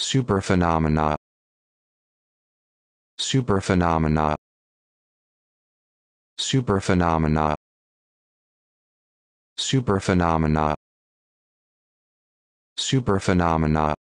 superphenomena superphenomena superphenomena superphenomena superphenomena